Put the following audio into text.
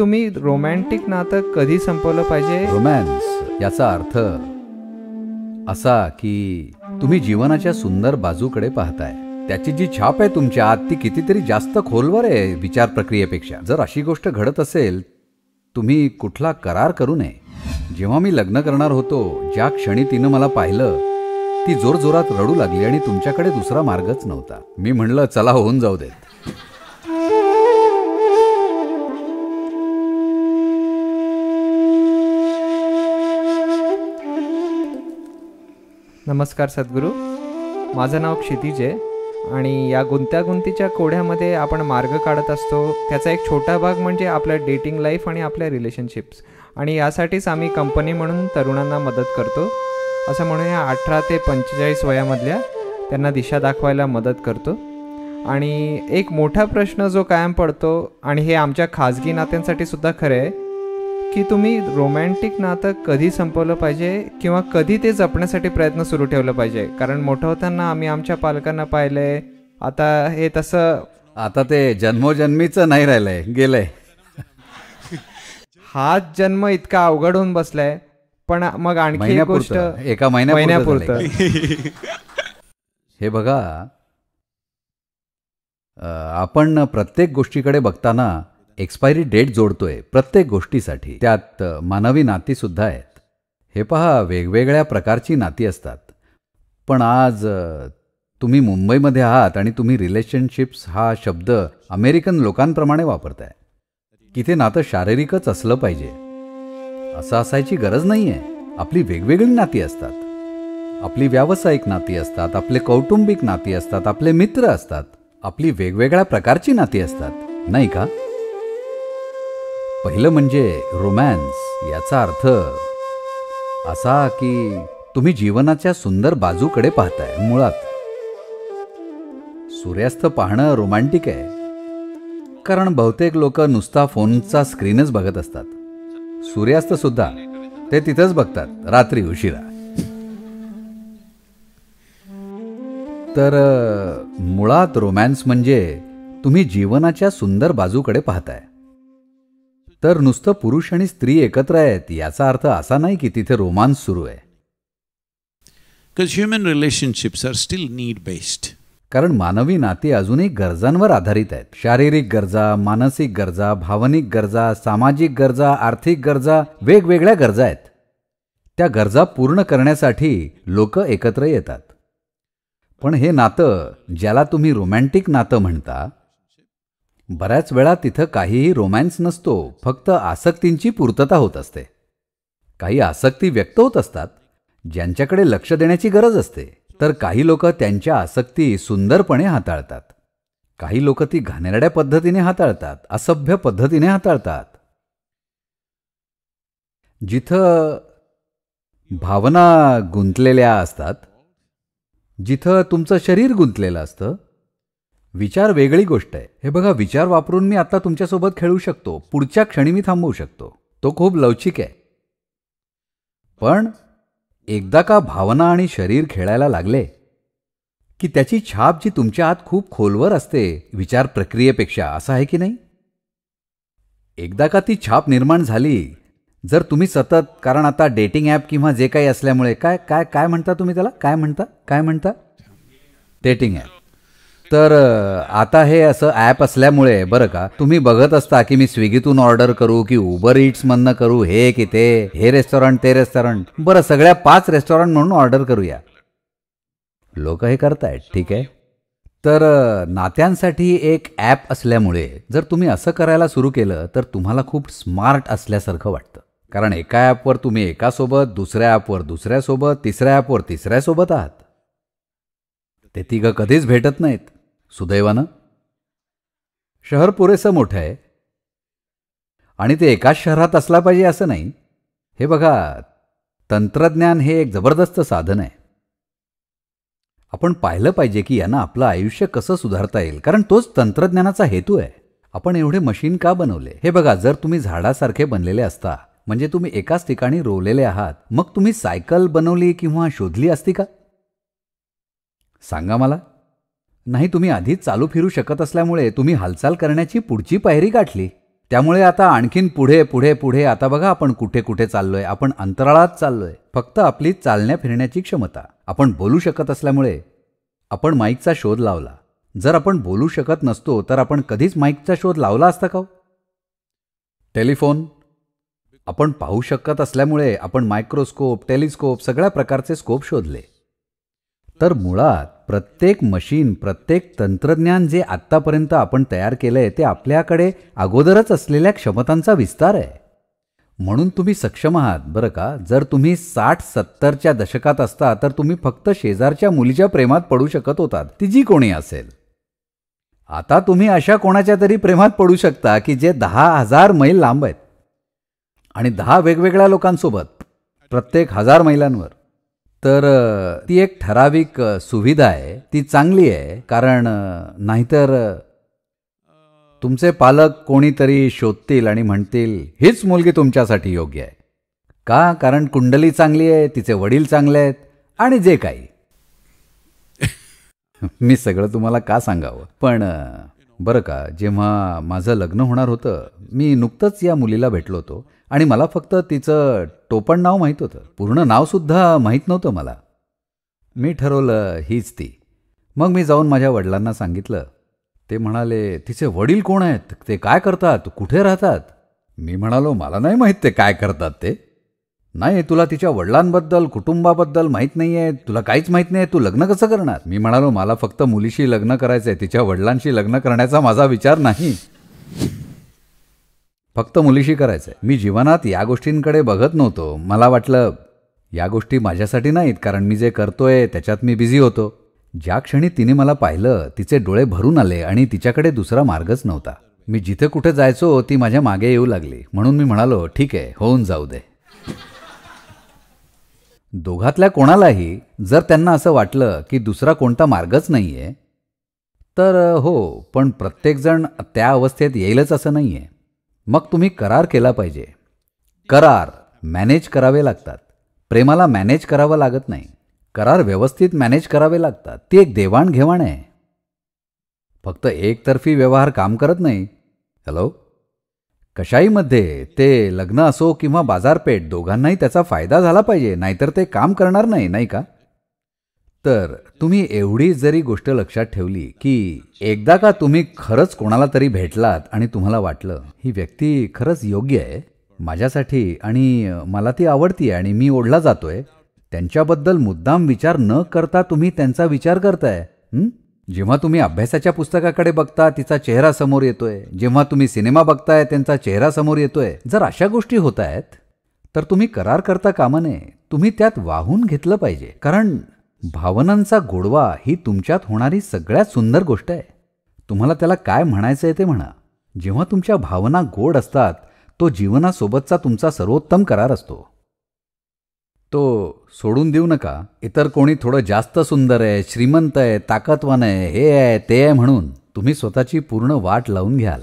तुम्ही रोमॅन्टिक नातं कधी संपवलं पाहिजे रोमॅन्स याचा अर्थ असा की तुम्ही जीवनाच्या सुंदर बाजूकडे पाहताय त्याची जी छाप आहे तुमच्या आत ती कितीतरी जास्त खोलवर आहे विचार प्रक्रियेपेक्षा जर अशी गोष्ट घडत असेल तुम्ही कुठला करार करू नये जेव्हा मी लग्न करणार होतो ज्या क्षणी तिनं मला पाहिलं ती जोरजोरात रडू लागली आणि तुमच्याकडे दुसरा मार्गच नव्हता मी म्हणलं चला होऊन जाऊ देत नमस्कार सद्गुरू माझं नाव क्षितिज आहे आणि या गुंत्यागुंतीच्या कोड्यामध्ये आपण मार्ग काढत असतो त्याचा एक छोटा भाग म्हणजे आपल्या डेटिंग लाईफ आणि आपल्या रिलेशनशिप्स आणि यासाठीच आम्ही कंपनी म्हणून तरुणांना मदत करतो असं म्हणूया अठरा ते पंचेचाळीस वयामधल्या त्यांना दिशा दाखवायला मदत करतो आणि एक मोठा प्रश्न जो कायम पडतो आणि हे आमच्या खाजगी नात्यांसाठी सुद्धा खरं आहे की तुम्ही रोमॅन्टिक नातं कधी संपवलं पाहिजे किंवा कधी ते जपण्यासाठी प्रयत्न सुरू ठेवलं पाहिजे कारण मोठं होताना आम्ही आमच्या पालकांना पाहिलंय आता हे तसं आता ते जन्मोजन्मीचं नाही राहिलंय गेलंय हाच जन्म इतका अवघड होऊन बसलाय पण मग आणखी गोष्ट एका महिन्यापुरतं हे बघा आपण प्रत्येक गोष्टीकडे बघताना एक्सपायरी डेट जोडतोय प्रत्येक गोष्टीसाठी त्यात मानवी नाती सुद्धा आहेत हे पहा वेगवेगळ्या प्रकारची नाती असतात पण आज तुम्ही मुंबईमध्ये आहात आणि तुम्ही रिलेशनशिप्स हा शब्द अमेरिकन लोकांप्रमाणे वापरताय की ते नातं शारीरिकच असलं पाहिजे असं असायची गरज नाही आहे आपली वेगवेगळी नाती असतात आपली व्यावसायिक नाती असतात आपले कौटुंबिक नाती असतात आपले मित्र असतात आपली वेगवेगळ्या प्रकारची नाती असतात नाही का पहिलं म्हणजे रोमॅन्स याचा अर्थ असा की तुम्ही जीवनाच्या सुंदर बाजूकडे पाहताय मुळात सूर्यास्त पाहणं रोमॅन्टिक आहे कारण बहुतेक लोक नुसता फोनचा स्क्रीनच बघत असतात सूर्यास्त सुद्धा ते तिथंच बघतात रात्री उशिरा तर मुळात रोमॅन्स म्हणजे तुम्ही जीवनाच्या सुंदर बाजूकडे पाहताय तर नुसतं पुरुष आणि स्त्री एकत्र आहेत याचा अर्थ असा नाही की तिथे रोमांस सुरू आहे human relationships are still need based कारण मानवी नाते अजूनही गरजांवर आधारित आहेत शारीरिक गरजा मानसिक गरजा भावनिक गरजा सामाजिक गरजा आर्थिक गरजा वेगवेगळ्या गरजा आहेत त्या गरजा पूर्ण करण्यासाठी लोक एकत्र येतात पण हे नातं ज्याला तुम्ही रोमॅन्टिक नातं म्हणता बऱ्याच वेळा तिथं काहीही रोमॅन्स नसतो फक्त आसक्तींची पूर्तता होत असते काही आसक्ती व्यक्त होत असतात ज्यांच्याकडे लक्ष देण्याची गरज असते तर काही लोक त्यांच्या आसक्ती सुंदरपणे हाताळतात काही लोक ती घाणेरड्या पद्धतीने हाताळतात असभ्य पद्धतीने हाताळतात जिथं भावना गुंतलेल्या असतात जिथं तुमचं शरीर गुंतलेलं असतं विचार वेगळी गोष्ट आहे हे बघा विचार वापरून मी आता तुमच्यासोबत खेळू शकतो पुढच्या क्षणी मी थांबवू शकतो तो खूप लवचिक आहे पण एकदा का भावना आणि शरीर खेळायला लागले की त्याची छाप जी तुमच्या आत खूप खोलवर असते विचार प्रक्रियेपेक्षा असं आहे की नाही एकदा का ती छाप निर्माण झाली जर तुम्ही सतत कारण आता डेटिंग ॲप किंवा जे काही असल्यामुळे काय काय काय म्हणता तुम्ही त्याला काय म्हणता काय म्हणता डेटिंग ॲप तर आता हे असं ॲप असल्यामुळे बरं का तुम्ही बघत असता की मी स्विगीतून ऑर्डर करू की उबर इट्स मधनं करू हे की ते हे रेस्टॉरंट ते रेस्टॉरंट बरं सगळ्या पाच रेस्टॉरंट म्हणून ऑर्डर करूया लोक हे करतायत ठीक आहे तर नात्यांसाठी एक ॲप असल्यामुळे जर तुम्ही असं करायला सुरू केलं तर तुम्हाला खूप स्मार्ट असल्यासारखं वाटतं कारण एका ॲपवर तुम्ही एकासोबत दुसऱ्या ॲपवर दुसऱ्यासोबत तिसऱ्या ॲपवर तिसऱ्यासोबत आहात ते तिघं कधीच भेटत नाहीत सुदैवानं शहर पुरेसं मोठं आहे आणि ते एकाच शहरात असला पाहिजे असं नाही हे बघा तंत्रज्ञान हे एक जबरदस्त साधन आहे आपण पाहिलं पाहिजे की यांना आपलं आयुष्य कसं सुधारता येईल कारण तोच तंत्रज्ञानाचा हेतू आहे आपण एवढे मशीन का बनवले हे बघा जर तुम्ही झाडासारखे बनलेले असता म्हणजे तुम्ही एकाच ठिकाणी रोवलेले आहात मग तुम्ही सायकल बनवली किंवा शोधली असती का सांगा मला नाही तुम्ही आधीच चालू फिरू शकत असल्यामुळे तुम्ही हालचाल करण्याची पुढची पायरी गाठली त्यामुळे आता आणखीन पुढे पुढे पुढे आता बघा आपण कुठे कुठे चाललोय आपण अंतराळात चाललोय फक्त आपली चालण्या फिरण्याची क्षमता आपण बोलू शकत असल्यामुळे आपण माईकचा शोध लावला जर आपण बोलू शकत नसतो तर आपण कधीच माईकचा शोध लावला असता का हो? टेलिफोन आपण पाहू शकत असल्यामुळे आपण मायक्रोस्कोप टेलिस्कोप सगळ्या प्रकारचे स्कोप शोधले तर मुळात प्रत्येक मशीन प्रत्येक तंत्रज्ञान जे आत्तापर्यंत आपण तयार केलं आहे ते आपल्याकडे अगोदरच असलेल्या क्षमतांचा विस्तार आहे म्हणून तुम्ही सक्षम आहात बरं का जर तुम्ही साठ सत्तरच्या दशकात असता तर तुम्ही फक्त शेजारच्या मुलीच्या प्रेमात पडू शकत होतात ती जी कोणी असेल आता तुम्ही अशा कोणाच्या तरी प्रेमात पडू शकता की जे दहा हजार मैल लांब आहेत आणि दहा वेगवेगळ्या लोकांसोबत प्रत्येक हजार मैलांवर तर ती एक ठराविक सुविधा आहे ती चांगली आहे कारण नाहीतर तुमचे पालक कोणीतरी शोधतील आणि म्हणतील हीच मुलगी तुमच्यासाठी योग्य आहे का कारण कुंडली चांगली आहे तिचे वडील चांगले आहेत आणि जे काही मी सगळं तुम्हाला का सांगावं पण बरं का जेव्हा माझं लग्न होणार होतं मी नुकतंच या मुलीला भेटलो होतो आणि मला फक्त तिचं टोपण नाव माहीत होतं पूर्ण नावसुद्धा माहीत नव्हतं मला मी ठरवलं हीच ती मग मी जाऊन माझ्या वडिलांना सांगितलं ते म्हणाले तिचे वडील कोण आहेत ते काय करतात कुठे राहतात मी म्हणालो मला नाही माहीत ते काय करतात ते नाही तुला तिच्या वडिलांबद्दल कुटुंबाबद्दल माहीत नाही आहे तुला काहीच माहीत नाही तू लग्न कसं करणार मी म्हणालो मला फक्त मुलीशी लग्न करायचं आहे तिच्या वडिलांशी लग्न करण्याचा माझा विचार नाही फक्त मुलीशी करायचं मी जीवनात या गोष्टींकडे बघत नव्हतो मला वाटलं या गोष्टी माझ्यासाठी नाहीत कारण मी जे करतोय त्याच्यात मी बिझी होतो ज्या क्षणी तिने मला पाहिलं तिचे डोळे भरून आले आणि तिच्याकडे दुसरा मार्गच नव्हता मी जिथे कुठे जायचो ती माझ्या मागे येऊ लागली म्हणून मी म्हणालो ठीक आहे होऊन जाऊ दे दोघातल्या कोणालाही जर त्यांना असं वाटलं की दुसरा कोणता मार्गच नाहीये तर हो पण प्रत्येकजण त्या अवस्थेत येईलच असं नाहीये मग तुम्ही करार केला पाहिजे करार मॅनेज करावे लागतात प्रेमाला मॅनेज करावं लागत नाही करार व्यवस्थित मॅनेज करावे लागतात ती एक देवाणघेवाण आहे फक्त एकतर्फी व्यवहार काम करत नाही हॅलो कशाईमध्ये ते लग्न असो किंवा बाजारपेठ दोघांनाही त्याचा फायदा झाला पाहिजे नाहीतर ते काम करणार नाही नाही का तर तुम्ही एवढी जरी गोष्ट लक्षात ठेवली की एकदा का तुम्ही खरंच कोणाला तरी भेटलात आणि तुम्हाला वाटलं ही व्यक्ती खरंच योग्य आहे माझ्यासाठी आणि मला ती आवडती आहे आणि मी ओढला जातोय त्यांच्याबद्दल मुद्दाम विचार न करता तुम्ही त्यांचा विचार करताय जेव्हा तुम्ही अभ्यासाच्या पुस्तकाकडे बघता तिचा चेहरा समोर येतोय जेव्हा तुम्ही सिनेमा बघताय त्यांचा चेहरा समोर येतोय जर अशा गोष्टी होत आहेत तर तुम्ही करार करता कामा नये तुम्ही त्यात वाहून घेतलं पाहिजे कारण भावनांचा गोडवा ही तुमच्यात होणारी सगळ्यात सुंदर गोष्ट आहे तुम्हाला त्याला काय म्हणायचं आहे ते म्हणा जेव्हा तुमच्या भावना गोड असतात तो जीवनासोबतचा तुमचा सर्वोत्तम करार असतो तो सोडून देऊ नका इतर कोणी थोडं जास्त सुंदर आहे श्रीमंत आहे ताकदवान आहे हे आहे ते आहे म्हणून तुम्ही स्वतःची पूर्ण वाट लावून घ्याल